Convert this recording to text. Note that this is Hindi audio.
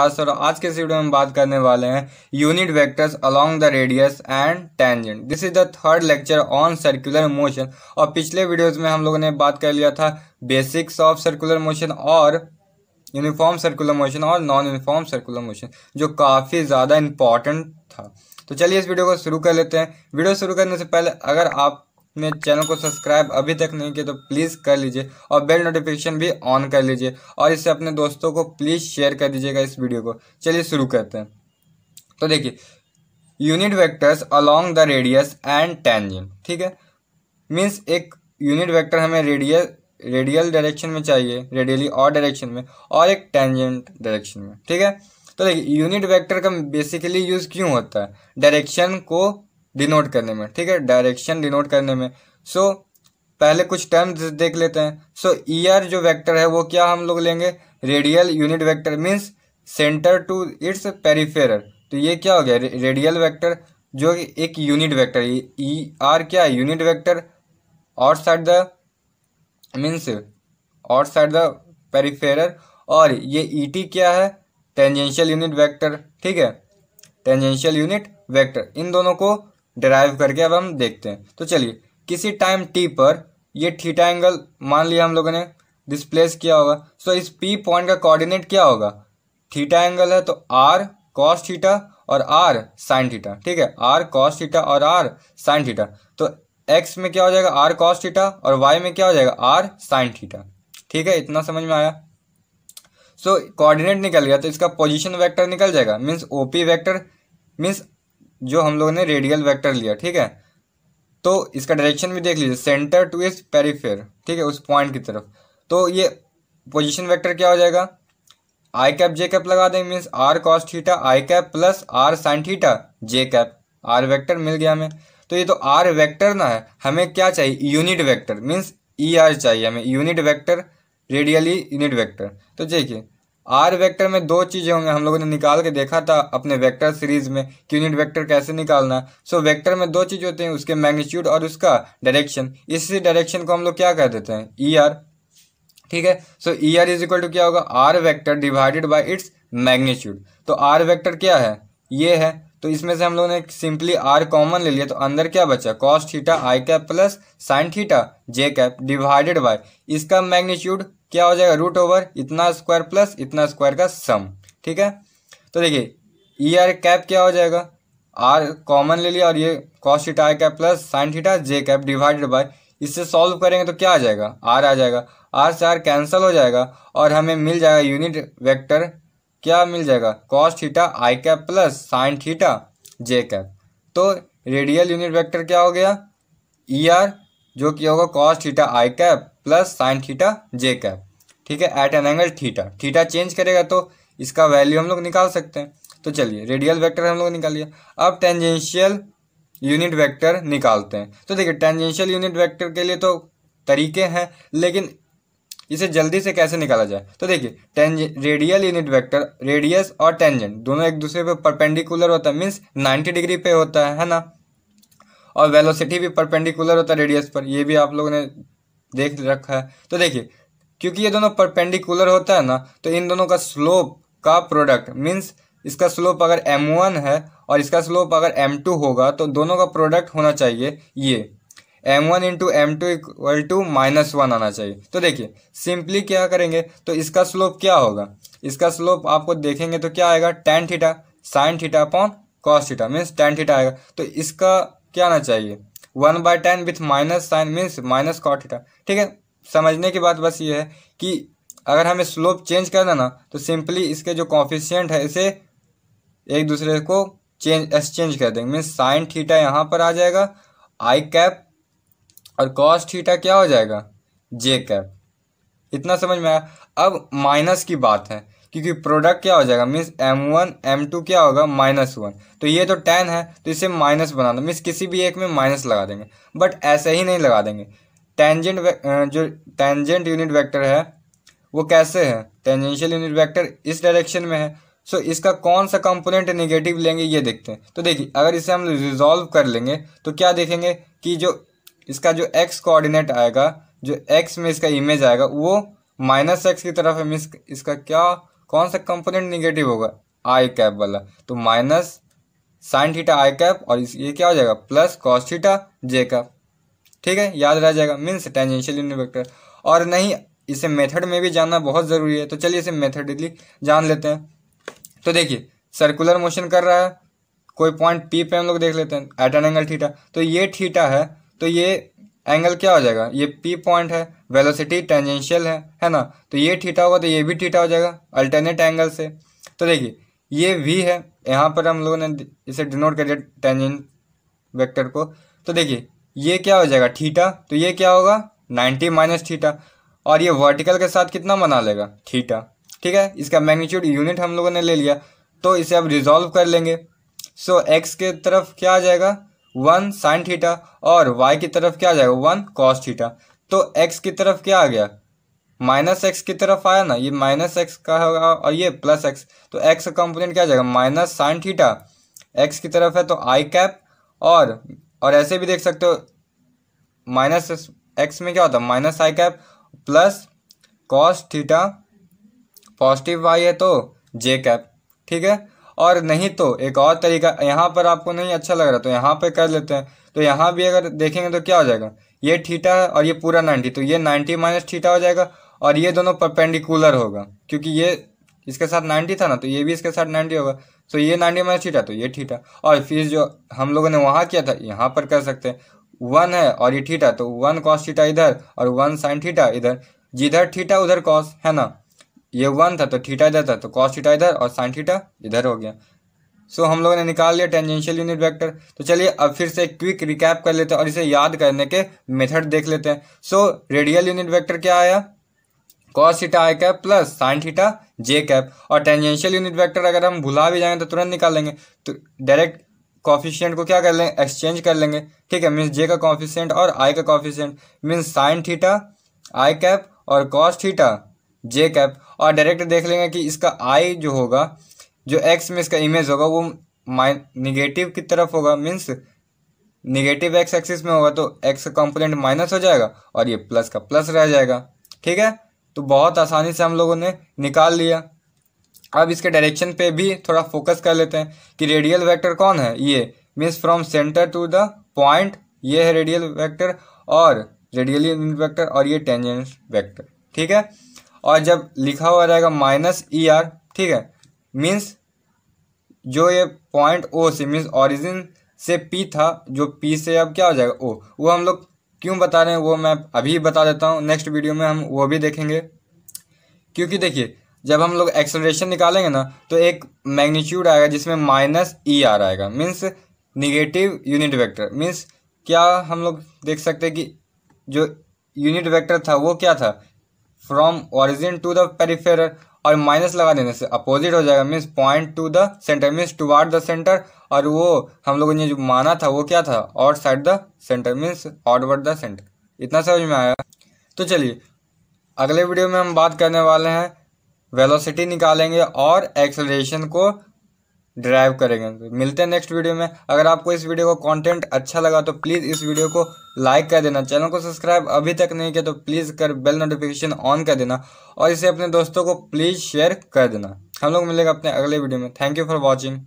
हाँ, सर आज के इस वीडियो में बात करने वाले हैं unit vectors along the radius and tangent this is the third lecture on circular motion और पिछले वीडियोस में हम लोगों ने बात कर लिया था बेसिक्स ऑफ सर्कुलर मोशन और यूनिफॉर्म सर्कुलर मोशन और नॉन यूनिफॉर्म सर्कुलर मोशन जो काफ़ी ज़्यादा इंपॉर्टेंट था तो चलिए इस वीडियो को शुरू कर लेते हैं वीडियो शुरू करने से पहले अगर आप ने चैनल को सब्सक्राइब अभी तक नहीं किया तो प्लीज़ कर लीजिए और बेल नोटिफिकेशन भी ऑन कर लीजिए और इसे अपने दोस्तों को प्लीज़ शेयर कर दीजिएगा इस वीडियो को चलिए शुरू करते हैं तो देखिए unit vectors along the radius and tangent ठीक है मीन्स एक यूनिट वेक्टर हमें रेडियल रेडियल डायरेक्शन में चाहिए रेडियली और डायरेक्शन में और एक टेंजेंट डायरेक्शन में ठीक है तो देखिए यूनिट वेक्टर का बेसिकली यूज़ क्यों होता है डायरेक्शन को डिनोट करने में ठीक है डायरेक्शन डिनोट करने में सो so, पहले कुछ टर्म्स देख लेते हैं सो so, आर जो वेक्टर है वो क्या हम लोग लेंगे radial unit vector means centre to its periphery तो ये क्या हो गया रेडियल वेक्टर जो एक यूनिट वेक्टर ई आर क्या है unit vector outside the means outside the periphery और ये ई e टी क्या है टेंजेंशियल यूनिट वेक्टर ठीक है टेंजेंशियल यूनिट वेक्टर इन दोनों को डराइव करके अब हम देखते हैं तो चलिए किसी टाइम टी पर ये थीटा एंगल मान लिया हम लोगों ने डिस्प्लेस किया होगा सो इस पी पॉइंट का कोऑर्डिनेट क्या होगा थीटा एंगल है तो आर कॉस थीटा और आर साइन थीटा ठीक है आर कॉस थीटा और आर साइन थीटा तो एक्स में क्या हो जाएगा आर कॉस थीटा और वाई में क्या हो जाएगा आर साइन थीटा ठीक है इतना समझ में आया सो so, कोऑर्डिनेट निकल गया तो इसका पोजीशन वेक्टर निकल जाएगा मींस ओपी वेक्टर मींस जो हम लोगों ने रेडियल वेक्टर लिया ठीक है तो इसका डायरेक्शन भी देख लीजिए सेंटर टू इस पेरीफेयर ठीक है उस पॉइंट की तरफ तो ये पोजिशन वैक्टर क्या हो जाएगा आई कैप जे कैप लगा देंगे means R cos theta I cap plus R sine theta J cap R vector मिल गया हमें तो ये तो आर वेक्टर ना है हमें क्या चाहिए unit vector means E R चाहिए हमें unit vector radially unit vector तो देखिए आर वेक्टर में दो चीज़ें होंगे हम लोगों ने निकाल के देखा था अपने वेक्टर सीरीज में कि यूनिट वेक्टर कैसे निकालना सो so, वेक्टर में दो चीज़ होते हैं उसके मैग्नीट्यूड और उसका डायरेक्शन इसी डायरेक्शन को हम लोग क्या कर देते हैं ई e आर ठीक है so E R is equal to क्या होगा R vector divided by its magnitude तो आर वेक्टर क्या है ये है तो इसमें से हम लोगों ने सिंपली आर कॉमन ले लिया तो अंदर क्या बचा cos theta I cap plus sine theta J cap divided by इसका मैग्नीट्यूड क्या हो जाएगा रूट ओवर इतना स्क्वायर प्लस इतना स्क्वायर का सम ठीक है तो देखिए ई आर कैप क्या हो जाएगा आर कॉमन ले लिया और ये cos theta I cap plus sine theta J cap divided by इससे सॉल्व करेंगे तो क्या आ जाएगा आर आ जाएगा आर से आर कैंसल हो जाएगा और हमें मिल जाएगा यूनिट वेक्टर क्या मिल जाएगा cos theta I cap plus sine theta J cap तो रेडियल यूनिट वेक्टर क्या हो गया ई e आर जो कि होगा cos theta I cap plus sine theta J cap ठीक है at an angle theta theta change करेगा तो इसका वैल्यू हम लोग निकाल सकते हैं तो चलिए रेडियल वेक्टर हम लोग निकालिए अब टेंजेंशियल यूनिट वेक्टर निकालते हैं तो देखिए टेंजेंशियल यूनिट वेक्टर के लिए तो तरीके हैं लेकिन इसे जल्दी से कैसे निकाला जाए तो देखिए टेंज रेडियल यूनिट वेक्टर रेडियस और टेंजेंट दोनों एक दूसरे पर परपेंडिकुलर होता है मीन्स 90 डिग्री पे होता है है ना और वेलोसिटी भी परपेंडिकुलर होता है रेडियस पर ये भी आप लोगों ने देख रखा है तो देखिए क्योंकि ये दोनों परपेंडिकुलर होता है ना तो इन दोनों का स्लोप का प्रोडक्ट मीन्स इसका स्लोप अगर m1 है और इसका स्लोप अगर m2 होगा तो दोनों का प्रोडक्ट होना चाहिए ये m1 one into M two equal to minus one आना चाहिए तो देखिए सिंपली क्या करेंगे तो इसका स्लोप क्या होगा इसका स्लोप आपको देखेंगे तो क्या आएगा tan theta sine theta upon cos theta means tan theta आएगा तो इसका क्या आना चाहिए one by tan with minus sign means minus cot theta ठीक है समझने की बात बस ये है कि अगर हमें स्लोप चेंज करना ना तो सिंपली इसके जो कॉफिशियंट है इसे एक दूसरे को चेंज एक्सचेंज कर देंगे मीन्स साइन थीटा यहाँ पर आ जाएगा आई कैप और कॉस थीटा क्या हो जाएगा जे कैप इतना समझ में आया अब माइनस की बात है क्योंकि प्रोडक्ट क्या हो जाएगा means M one M two क्या होगा माइनस वन तो ये तो टेन है तो इसे माइनस बना दो मीन्स किसी भी एक में माइनस लगा देंगे बट ऐसे ही नहीं लगा देंगे टेंजेंट जो टेंजेंट यूनिट वेक्टर है वो कैसे है टेंजेंशियल यूनिट वेक्टर इस डायरेक्शन में है सो so, इसका कौन सा कंपोनेंट नेगेटिव लेंगे ये देखते हैं तो देखिए अगर इसे हम रिजॉल्व कर लेंगे तो क्या देखेंगे कि जो इसका जो एक्स कोऑर्डिनेट आएगा जो एक्स में इसका इमेज आएगा वो माइनस एक्स की तरफ है मीन्स इसका क्या कौन सा कंपोनेंट निगेटिव होगा आई कैप वाला तो minus sine theta I cap और ये क्या हो जाएगा plus cos theta J cap ठीक है याद रह जाएगा मीन्स टेंजेंशियल यूनिट वेक्टर और नहीं इसे मेथड में भी जानना बहुत ज़रूरी है तो चलिए इसे मेथडली जान लेते हैं तो देखिए सर्कुलर मोशन कर रहा है कोई पॉइंट पी पे हम लोग देख लेते हैं एट एन एंगल थीटा तो ये थीटा है तो ये एंगल क्या हो जाएगा ये पी पॉइंट है वेलोसिटी टेंजेंशियल है है ना तो ये ठीठा होगा तो ये भी ठीठा हो जाएगा अल्टरनेट एंगल से तो देखिए ये वी है यहाँ पर हम लोगों ने इसे डिनोट कर दिया टेंजेंट वेक्टर को तो देखिए ये क्या हो जाएगा ठीठा तो ये क्या होगा नाइन्टी माइनस ठीठा और ये वर्टिकल के साथ कितना मना लेगा ठीठा ठीक है इसका मैग्नीट्यूड यूनिट हम लोगों ने ले लिया तो इसे अब रिजॉल्व कर लेंगे सो so, एक्स के तरफ क्या आ जाएगा वन साइन थीटा और वाई की तरफ क्या आ जाएगा वन कॉस थीटा तो एक्स की तरफ क्या आ गया माइनस एक्स की तरफ आया ना ये माइनस एक्स का होगा और ये प्लस एक्स तो एक्स का कंपोनेंट क्या आ जाएगा माइनस साइन थीटा एक्स की तरफ है तो आई कैप और और ऐसे भी देख सकते हो माइनस एक्स में क्या होता है minus I cap plus cos theta positive Y है तो जे कैप ठीक है और नहीं तो एक और तरीका यहाँ पर आपको नहीं अच्छा लग रहा तो यहाँ पर कर लेते हैं तो यहाँ भी अगर देखेंगे तो क्या हो जाएगा ये ठीठा है और ये पूरा नाइन्टी तो ये नाइन्टी माइनस ठीठा हो जाएगा और ये दोनों परपेंडिकुलर होगा क्योंकि ये इसके साथ नाइन्टी था ना तो ये भी इसके साथ नाइन्टी होगा तो ये नाइन्टी माइनस ठीठा तो ये ठीठा और फिर जो हम लोगों ने वहाँ किया था यहाँ पर कर सकते हैं वन है और ये ठीठा तो वन कॉस ठीठा इधर और वन साइन ठीठा इधर जिधर ठीठा उधर कॉस है ना ये वन था तो थीटा इधर था तो कॉस थीटा इधर और साइन थीटा इधर हो गया सो so, हम लोगों ने निकाल लिया टेंजेंशियल यूनिट वेक्टर तो चलिए अब फिर से क्विक रिकैप कर लेते हैं और इसे याद करने के मेथड देख लेते हैं सो रेडियल यूनिट वेक्टर क्या आया cos theta I cap plus sine theta J cap और टेंजेंशियल यूनिट वेक्टर अगर हम भुला भी जाएंगे तो तुरंत निकाल लेंगे तो डायरेक्ट कॉफिशियंट को क्या कर लेंगे एक्सचेंज कर लेंगे ठीक है मीन्स जे का कॉफिशियंट और आई का coefficient means sine theta I cap और कॉस थीटा जे कैप और डायरेक्ट देख लेंगे कि इसका आई जो होगा जो एक्स में इसका इमेज होगा वो माइन निगेटिव की तरफ होगा मीन्स निगेटिव एक्स एक्सिस में होगा तो एक्स का कॉम्पोनेंट माइनस हो जाएगा और ये प्लस का प्लस रह जाएगा ठीक है तो बहुत आसानी से हम लोगों ने निकाल लिया अब इसके डायरेक्शन पे भी थोड़ा फोकस कर लेते हैं कि रेडियल वेक्टर कौन है ये means from centre to the point ये है रेडियल वेक्टर और रेडियल वेक्टर और ये टेंजेंस वेक्टर ठीक है और जब लिखा हुआ रहेगा माइनस ई e आर ठीक है मीन्स जो ये पॉइंट ओ से मीन्स ऑरिजिन से पी था जो पी से अब क्या हो जाएगा ओ वो हम लोग क्यों बता रहे हैं वो मैं अभी बता देता हूँ नेक्स्ट वीडियो में हम वो भी देखेंगे क्योंकि देखिए जब हम लोग एक्सलेशन निकालेंगे ना तो एक मैग्नीट्यूड आएगा जिसमें माइनस ई आर आएगा means negative unit vector means क्या हम लोग देख सकते हैं कि जो यूनिट वेक्टर था वो क्या था from origin to the periphery और माइनस लगा देने से अपोजिट हो जाएगा means point to the centre means to the centre और वो हम लोगों ने जो माना था वो क्या था outside the centre means outward the centre इतना समझ में आया तो चलिए अगले वीडियो में हम बात करने वाले हैं वेलोसिटी निकालेंगे और एक्सेलरेशन को ड्राइव करेंगे मिलते हैं नेक्स्ट वीडियो में अगर आपको इस वीडियो का कंटेंट अच्छा लगा तो प्लीज़ इस वीडियो को लाइक कर देना चैनल को सब्सक्राइब अभी तक नहीं किया तो प्लीज़ कर बेल नोटिफिकेशन ऑन कर देना और इसे अपने दोस्तों को प्लीज़ शेयर कर देना हम लोग मिलेगा अपने अगले वीडियो में थैंक यू फॉर वॉचिंग